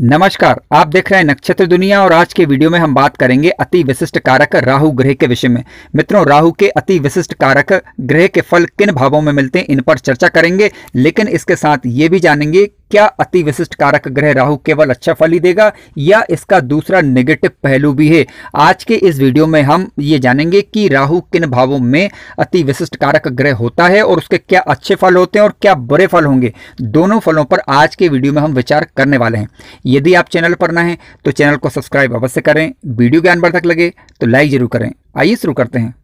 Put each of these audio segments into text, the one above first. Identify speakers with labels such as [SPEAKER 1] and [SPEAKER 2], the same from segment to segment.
[SPEAKER 1] नमस्कार आप देख रहे हैं नक्षत्र दुनिया और आज के वीडियो में हम बात करेंगे अति विशिष्ट कारक राहु ग्रह के विषय में मित्रों राहु के अति विशिष्ट कारक ग्रह के फल किन भावों में मिलते हैं इन पर चर्चा करेंगे लेकिन इसके साथ ये भी जानेंगे क्या अति विशिष्ट कारक ग्रह राहु केवल अच्छा फल ही देगा या इसका दूसरा नेगेटिव पहलू भी है आज के इस वीडियो में हम ये जानेंगे कि राहु किन भावों में अति विशिष्ट कारक ग्रह होता है और उसके क्या अच्छे फल होते हैं और क्या बुरे फल होंगे दोनों फलों पर आज के वीडियो में हम विचार करने वाले हैं यदि आप चैनल पर ना हैं तो चैनल को सब्सक्राइब अवश्य करें वीडियो ज्ञानवर्धक लगे तो लाइक जरूर करें आइए शुरू करते हैं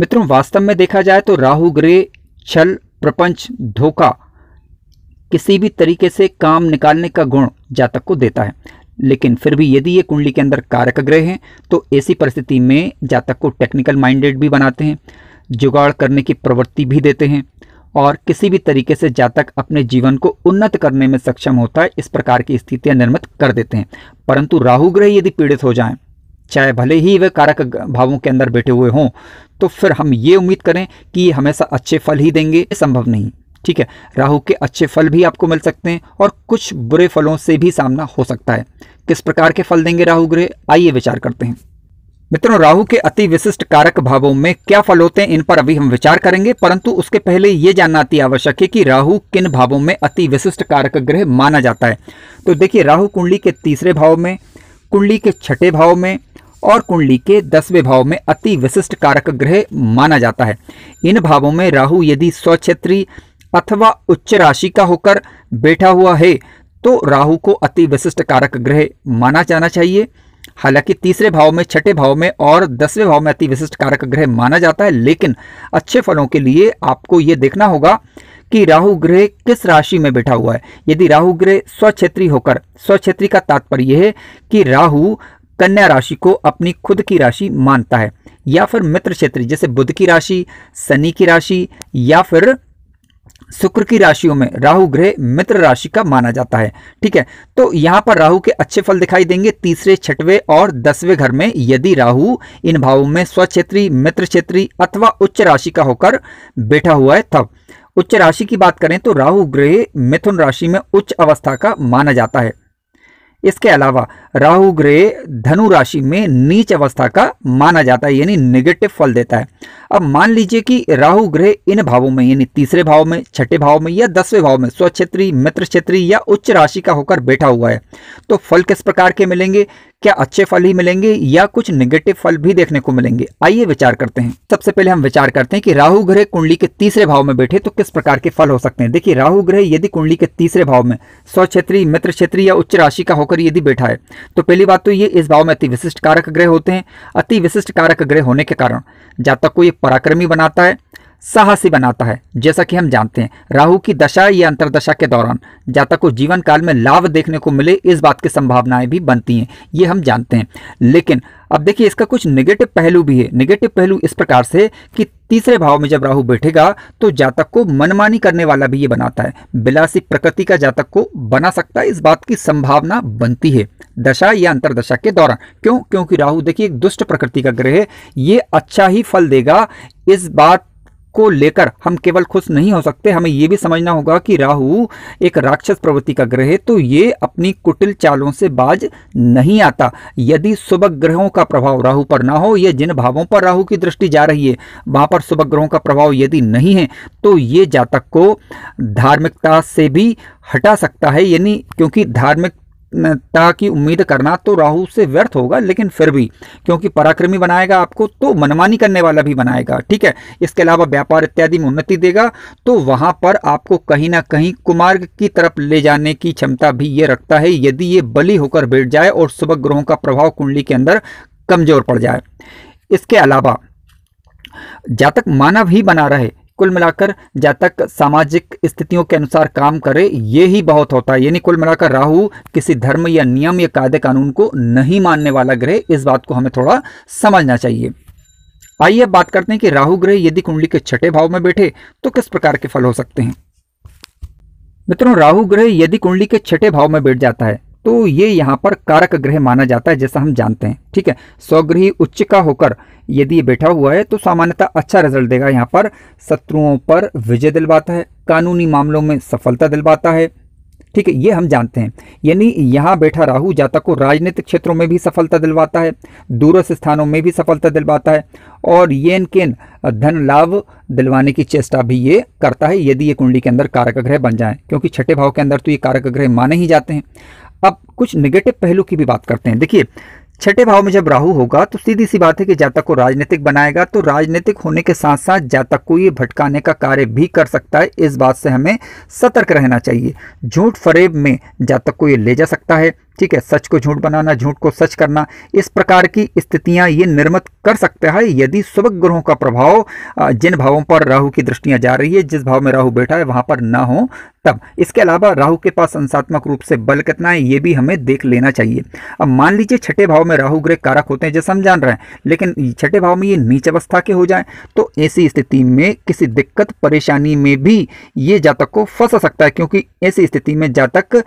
[SPEAKER 1] मित्रों वास्तव में देखा जाए तो राहु ग्रह छल प्रपंच धोखा किसी भी तरीके से काम निकालने का गुण जातक को देता है लेकिन फिर भी यदि ये कुंडली के अंदर कारक ग्रह हैं तो ऐसी परिस्थिति में जातक को टेक्निकल माइंडेड भी बनाते हैं जुगाड़ करने की प्रवृत्ति भी देते हैं और किसी भी तरीके से जातक अपने जीवन को उन्नत करने में सक्षम होता है इस प्रकार की स्थितियां निर्मित कर देते हैं परंतु राहु ग्रह यदि पीड़ित हो जाएं चाहे भले ही वे कारक भावों के अंदर बैठे हुए हों तो फिर हम ये उम्मीद करें कि ये हमेशा अच्छे फल ही देंगे संभव नहीं ठीक है राहु के अच्छे फल भी आपको मिल सकते हैं और कुछ बुरे फलों से भी सामना हो सकता है किस प्रकार के फल देंगे राहु ग्रह आइए विचार करते हैं मित्रों राहु के अति विशिष्ट कारक भावों में क्या फल होते हैं इन पर अभी हम विचार करेंगे परंतु उसके पहले ये जानना अति आवश्यक है कि राहु किन भावों में अति विशिष्ट कारक ग्रह माना जाता है तो देखिए राहु कुंडली के तीसरे भाव में कुंडली के छठे भाव में और कुंडली के दसवें भाव में अति विशिष्ट कारक ग्रह माना जाता है इन भावों में राहु यदि स्वक्षेत्री अथवा उच्च राशि का होकर बैठा हुआ है तो राहु को अति विशिष्ट कारक ग्रह माना जाना चाहिए हालांकि तीसरे भाव में छठे भाव में और दसवें भाव में अति विशिष्ट कारक ग्रह माना जाता है लेकिन अच्छे फलों के लिए आपको ये देखना होगा कि राहु ग्रह किस राशि में बैठा हुआ है यदि राहु ग्रह स्वक्षेत्री होकर स्वक्षेत्री का तात्पर्य है कि राहु कन्या राशि को अपनी खुद की राशि मानता है या फिर मित्र क्षेत्र जैसे बुध की राशि शनि की राशि या फिर शुक्र की राशियों में राहु ग्रह मित्र राशि का माना जाता है ठीक है तो यहाँ पर राहु के अच्छे फल दिखाई देंगे तीसरे छठवें और दसवें घर में यदि राहु इन भावों में स्वक्षेत्री मित्र क्षेत्री अथवा उच्च राशि का होकर बैठा हुआ है तब उच्च राशि की बात करें तो राहु ग्रह मिथुन राशि में उच्च अवस्था का माना जाता है इसके अलावा राहु ग्रह धनु राशि में नीच अवस्था का माना जाता है यानी नेगेटिव फल देता है अब मान लीजिए कि राहु ग्रह इन भावों में यानी तीसरे भाव में छठे भाव में या दसवें भाव में स्वक्षेत्री मित्र क्षेत्री या उच्च राशि का होकर बैठा हुआ है तो फल किस प्रकार के मिलेंगे क्या अच्छे फल ही मिलेंगे या कुछ निगेटिव फल भी देखने को मिलेंगे आइए विचार करते हैं सबसे पहले हम विचार करते हैं कि राहु ग्रह कुंडली के तीसरे भाव में बैठे तो किस प्रकार के फल हो सकते हैं देखिए राहु ग्रह यदि कुंडली के तीसरे भाव में स्व क्षेत्रीय मित्र क्षेत्रीय या उच्च राशि का होकर यदि बैठा है तो पहली बात तो ये इस भाव में अति विशिष्ट कारक ग्रह होते हैं अति विशिष्ट कारक ग्रह होने के कारण जातक को ये पराक्रमी बनाता है साहसी बनाता है जैसा कि हम जानते हैं राहु की दशा या अंतरदशा के दौरान जातक को जीवन काल में लाभ देखने को मिले इस बात की संभावनाएं भी बनती हैं ये हम जानते हैं लेकिन अब देखिए इसका कुछ निगेटिव पहलू भी है निगेटिव पहलू इस प्रकार से कि तीसरे भाव में जब राहु बैठेगा तो जातक को मनमानी करने वाला भी ये बनाता है बिलासी प्रकृति का जातक को बना सकता है इस बात की संभावना बनती है दशा या अंतरदशा के दौरान क्यों क्योंकि राहु देखिए एक दुष्ट प्रकृति का ग्रह है ये अच्छा ही फल देगा इस बात को लेकर हम केवल खुश नहीं हो सकते हमें यह भी समझना होगा कि राहु एक राक्षस प्रवृत्ति का ग्रह है तो ये अपनी कुटिल चालों से बाज नहीं आता यदि सुबह ग्रहों का प्रभाव राहु पर ना हो या जिन भावों पर राहु की दृष्टि जा रही है वहां पर सुबह ग्रहों का प्रभाव यदि नहीं है तो ये जातक को धार्मिकता से भी हटा सकता है यानी क्योंकि धार्मिक ता की उम्मीद करना तो राहु से व्यर्थ होगा लेकिन फिर भी क्योंकि पराक्रमी बनाएगा आपको तो मनमानी करने वाला भी बनाएगा ठीक है इसके अलावा व्यापार इत्यादि में उन्नति देगा तो वहां पर आपको कहीं ना कहीं कुमार्ग की तरफ ले जाने की क्षमता भी ये रखता है यदि ये बली होकर बैठ जाए और सुबह ग्रहों का प्रभाव कुंडली के अंदर कमजोर पड़ जाए इसके अलावा जातक मानव ही बना रहे कुल मिलाकर जातक सामाजिक स्थितियों के अनुसार काम करे ये ही बहुत होता है यानी कुल मिलाकर राहु किसी धर्म या नियम या कायदे कानून को नहीं मानने वाला ग्रह इस बात को हमें थोड़ा समझना चाहिए आइए अब बात करते हैं कि राहु ग्रह यदि कुंडली के छठे भाव में बैठे तो किस प्रकार के फल हो सकते हैं मित्रों राहु ग्रह यदि कुंडली के छठे भाव में बैठ जाता है तो ये यहाँ पर कारक ग्रह माना जाता है जैसा हम जानते हैं ठीक है स्वगृही उच्च का होकर यदि ये बैठा हुआ है तो सामान्यतः अच्छा रिजल्ट देगा यहाँ पर शत्रुओं पर विजय दिलवाता है कानूनी मामलों में सफलता दिलवाता है ठीक है ये हम जानते हैं यानी यहाँ बैठा राहु जातक को राजनीतिक क्षेत्रों में भी सफलता दिलवाता है दूरस्थ स्थानों में भी सफलता दिलवाता है और येन केन धन लाभ दिलवाने की चेष्टा भी ये करता है यदि ये कुंडली के अंदर कारक ग्रह बन जाए क्योंकि छठे भाव के अंदर तो ये कारक ग्रह माने ही जाते हैं अब कुछ निगेटिव पहलू की भी बात करते हैं देखिए छठे भाव में जब राहु होगा तो सीधी सी बात है कि जातक को राजनीतिक बनाएगा तो राजनीतिक होने के साथ साथ जातक को ये भटकाने का कार्य भी कर सकता है इस बात से हमें सतर्क रहना चाहिए झूठ फरेब में जातक को ये ले जा सकता है ठीक है सच को झूठ बनाना झूठ को सच करना इस प्रकार की स्थितियां ये निर्मित कर सकते हैं यदि सुबह ग्रहों का प्रभाव जिन भावों पर राहु की दृष्टियां जा रही है जिस भाव में राहु बैठा है वहां पर ना हो तब इसके अलावा राहु के पास संसात्मक रूप से बल कितना है ये भी हमें देख लेना चाहिए अब मान लीजिए छठे भाव में राहु ग्रह कारक होते हैं जैसे हम जान रहे हैं लेकिन छठे भाव में ये नीच अवस्था के हो जाए तो ऐसी स्थिति में किसी दिक्कत परेशानी में भी ये जातक को फंस सकता है क्योंकि ऐसी स्थिति में जातक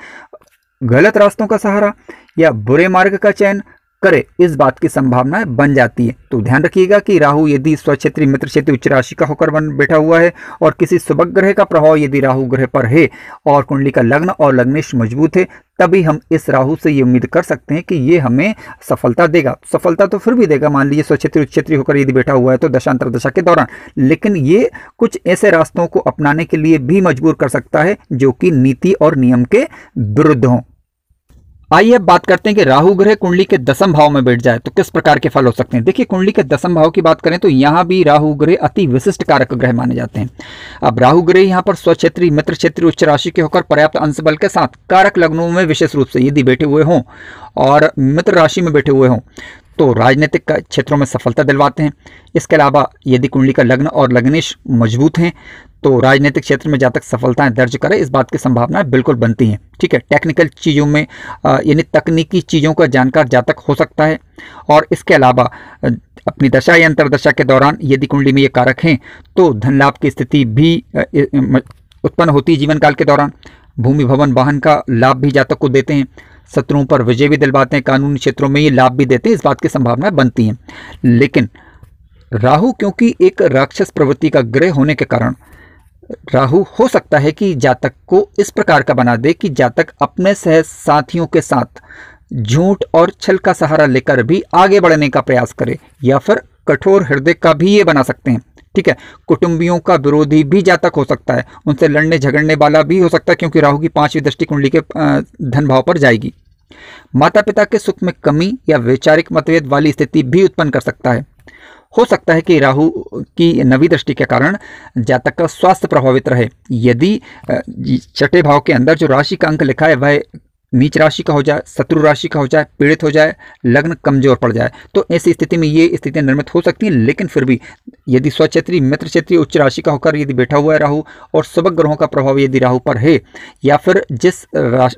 [SPEAKER 1] गलत रास्तों का सहारा या बुरे मार्ग का चयन करे इस बात की संभावना बन जाती है तो ध्यान रखिएगा कि राहु यदि स्वक्षेत्री मित्र क्षेत्र उच्च राशि का होकर बन बैठा हुआ है और किसी सुबक ग्रह का प्रभाव यदि राहु ग्रह पर है और कुंडली का लग्न और लग्नेश मजबूत है तभी हम इस राहु से ये उम्मीद कर सकते हैं कि ये हमें सफलता देगा सफलता तो फिर भी देगा मान लीजिए स्वक्षेत्री उच्चेत्री होकर यदि बैठा हुआ है तो दशांतर दशा के दौरान लेकिन ये कुछ ऐसे रास्तों को अपनाने के लिए भी मजबूर कर सकता है जो कि नीति और नियम के विरुद्ध हों आइए अब बात करते हैं कि राहु ग्रह कुंडली के दसम भाव में बैठ जाए तो किस प्रकार के फल हो सकते हैं देखिए कुंडली के दसम भाव की बात करें तो यहाँ भी राहु ग्रह अति विशिष्ट कारक ग्रह माने जाते हैं अब राहु ग्रह यहाँ पर स्वक्षेत्री मित्र क्षेत्र उच्च राशि के होकर पर्याप्त अंश बल के साथ कारक लग्नों में विशेष रूप से यदि बैठे हुए हों और मित्र राशि में बैठे हुए हों तो राजनीतिक क्षेत्रों में सफलता दिलवाते हैं इसके अलावा यदि कुंडली का लग्न और लग्नेश मजबूत हैं तो राजनीतिक क्षेत्र में जहाँ तक सफलताएं दर्ज करें इस बात की संभावना बिल्कुल बनती हैं ठीक है टेक्निकल चीज़ों में यानी तकनीकी चीज़ों का जानकार जातक हो सकता है और इसके अलावा अपनी दशा या अंतरदशा के दौरान यदि कुंडली में ये कारक हैं तो धन लाभ की स्थिति भी उत्पन्न होती है जीवन काल के दौरान भूमि भवन वाहन का लाभ भी जातक को देते हैं शत्रुओं पर विजय भी दिलवाते हैं कानूनी क्षेत्रों में ये लाभ भी देते हैं इस बात की संभावना बनती है लेकिन राहु क्योंकि एक राक्षस प्रवृत्ति का ग्रह होने के कारण राहु हो सकता है कि जातक को इस प्रकार का बना दे कि जातक अपने सह साथियों के साथ झूठ और छल का सहारा लेकर भी आगे बढ़ने का प्रयास करे या फिर कठोर हृदय का भी ये बना सकते हैं ठीक है कुटुंबियों का विरोधी भी जातक हो सकता है उनसे लड़ने झगड़ने वाला भी हो सकता है क्योंकि राहु की पांचवी दृष्टि कुंडली के धन भाव पर जाएगी माता पिता के सुख में कमी या वैचारिक मतभेद वाली स्थिति भी उत्पन्न कर सकता है हो सकता है कि राहु की नवी दृष्टि के कारण जातक का स्वास्थ्य प्रभावित रहे यदि छठे भाव के अंदर जो राशि का अंक लिखा है वह नीच राशि का हो जाए शत्रु राशि का हो जाए पीड़ित हो जाए लग्न कमजोर पड़ जाए तो ऐसी स्थिति में ये स्थितियाँ निर्मित हो सकती हैं लेकिन फिर भी यदि स्वक्षेत्री मित्र क्षेत्रीय उच्च राशि का होकर यदि बैठा हुआ है राहु और सबक ग्रहों का प्रभाव यदि राहु पर है या फिर जिस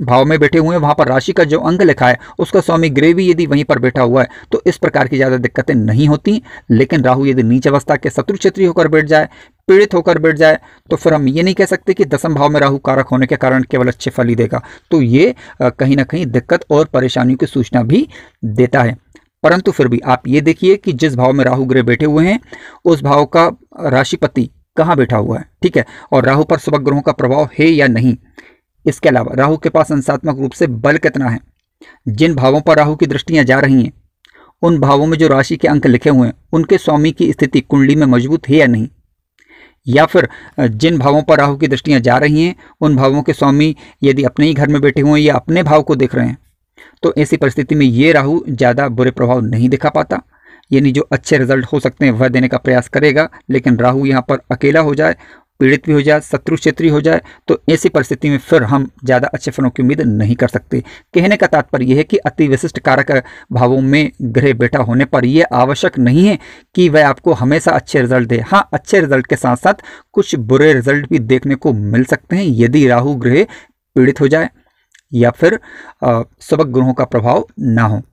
[SPEAKER 1] भाव में बैठे हुए हैं वहाँ पर राशि का जो अंग लिखा है उसका स्वामी ग्रह भी यदि वहीं पर बैठा हुआ है तो इस प्रकार की ज़्यादा दिक्कतें नहीं होती लेकिन राहु यदि नीच अवस्था के शत्रु क्षेत्रीय होकर बैठ जाए पीड़ित होकर बैठ जाए तो फिर हम ये नहीं कह सकते कि दसम भाव में राहु कारक होने के कारण केवल अच्छे फल ही देगा तो ये कहीं ना कहीं दिक्कत और परेशानियों की सूचना भी देता है परंतु फिर भी आप ये देखिए कि जिस भाव में राहु ग्रह बैठे हुए हैं उस भाव का राशिपति कहाँ बैठा हुआ है ठीक है और राहु पर सुबह ग्रहों का प्रभाव है या नहीं इसके अलावा राहु के पास संसात्मक रूप से बल कितना है जिन भावों पर राहु की दृष्टियां जा रही हैं उन भावों में जो राशि के अंक लिखे हुए हैं उनके स्वामी की स्थिति कुंडली में मजबूत है या नहीं या फिर जिन भावों पर राहु की दृष्टियां जा रही हैं उन भावों के स्वामी यदि अपने ही घर में बैठे हुए हैं या अपने भाव को देख रहे हैं तो ऐसी परिस्थिति में ये राहु ज़्यादा बुरे प्रभाव नहीं दिखा पाता यानी जो अच्छे रिजल्ट हो सकते हैं वह देने का प्रयास करेगा लेकिन राहु यहाँ पर अकेला हो जाए पीड़ित भी हो जाए शत्रु क्षेत्रीय हो जाए तो ऐसी परिस्थिति में फिर हम ज़्यादा अच्छे फलों की उम्मीद नहीं कर सकते कहने का तात्पर्य यह है कि अति विशिष्ट कारक भावों में गृह बैठा होने पर यह आवश्यक नहीं है कि वह आपको हमेशा अच्छे रिजल्ट दे हाँ अच्छे रिजल्ट के साथ साथ कुछ बुरे रिजल्ट भी देखने को मिल सकते हैं यदि राहु ग्रह पीड़ित हो जाए या फिर सबक ग्रहों का प्रभाव ना हो